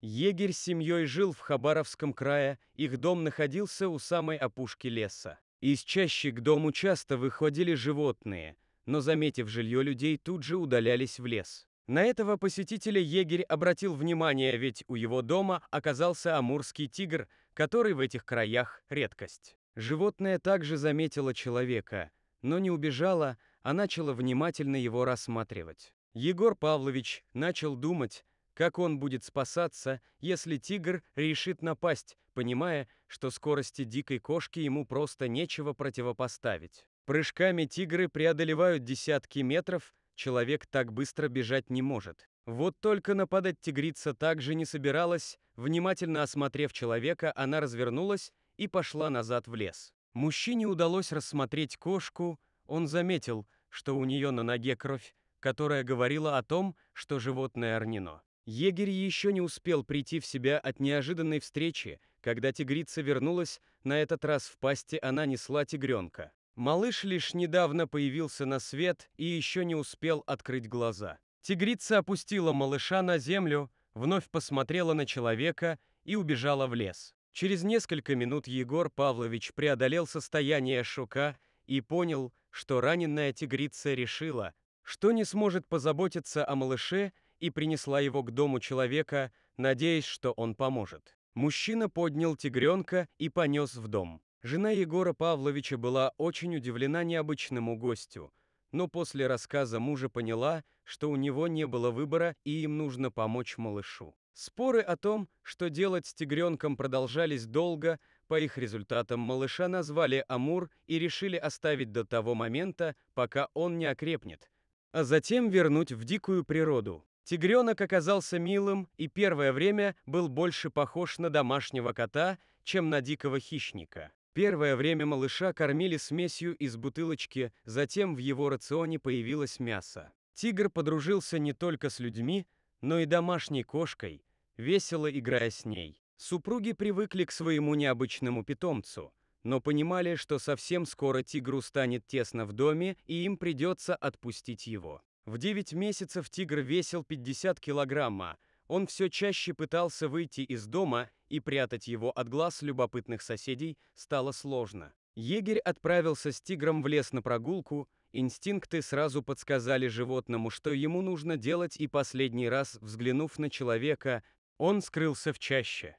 Егерь с семьей жил в Хабаровском крае, их дом находился у самой опушки леса. Из чаще к дому часто выходили животные, но, заметив жилье людей, тут же удалялись в лес. На этого посетителя егерь обратил внимание, ведь у его дома оказался амурский тигр, который в этих краях редкость. Животное также заметило человека, но не убежало, а начало внимательно его рассматривать. Егор Павлович начал думать, как он будет спасаться, если тигр решит напасть, понимая, что скорости дикой кошки ему просто нечего противопоставить? Прыжками тигры преодолевают десятки метров, человек так быстро бежать не может. Вот только нападать тигрица также не собиралась, внимательно осмотрев человека, она развернулась и пошла назад в лес. Мужчине удалось рассмотреть кошку, он заметил, что у нее на ноге кровь, которая говорила о том, что животное орнино. Егерь еще не успел прийти в себя от неожиданной встречи, когда тигрица вернулась, на этот раз в пасти она несла тигренка. Малыш лишь недавно появился на свет и еще не успел открыть глаза. Тигрица опустила малыша на землю, вновь посмотрела на человека и убежала в лес. Через несколько минут Егор Павлович преодолел состояние шока и понял, что раненная тигрица решила, что не сможет позаботиться о малыше и принесла его к дому человека, надеясь, что он поможет. Мужчина поднял тигренка и понес в дом. Жена Егора Павловича была очень удивлена необычному гостю, но после рассказа мужа поняла, что у него не было выбора и им нужно помочь малышу. Споры о том, что делать с тигренком продолжались долго, по их результатам малыша назвали Амур и решили оставить до того момента, пока он не окрепнет, а затем вернуть в дикую природу. Тигренок оказался милым и первое время был больше похож на домашнего кота, чем на дикого хищника. Первое время малыша кормили смесью из бутылочки, затем в его рационе появилось мясо. Тигр подружился не только с людьми, но и домашней кошкой, весело играя с ней. Супруги привыкли к своему необычному питомцу, но понимали, что совсем скоро тигру станет тесно в доме, и им придется отпустить его. В 9 месяцев тигр весил 50 килограмма. Он все чаще пытался выйти из дома, и прятать его от глаз любопытных соседей стало сложно. Егерь отправился с тигром в лес на прогулку, инстинкты сразу подсказали животному, что ему нужно делать, и последний раз, взглянув на человека, он скрылся в чаще.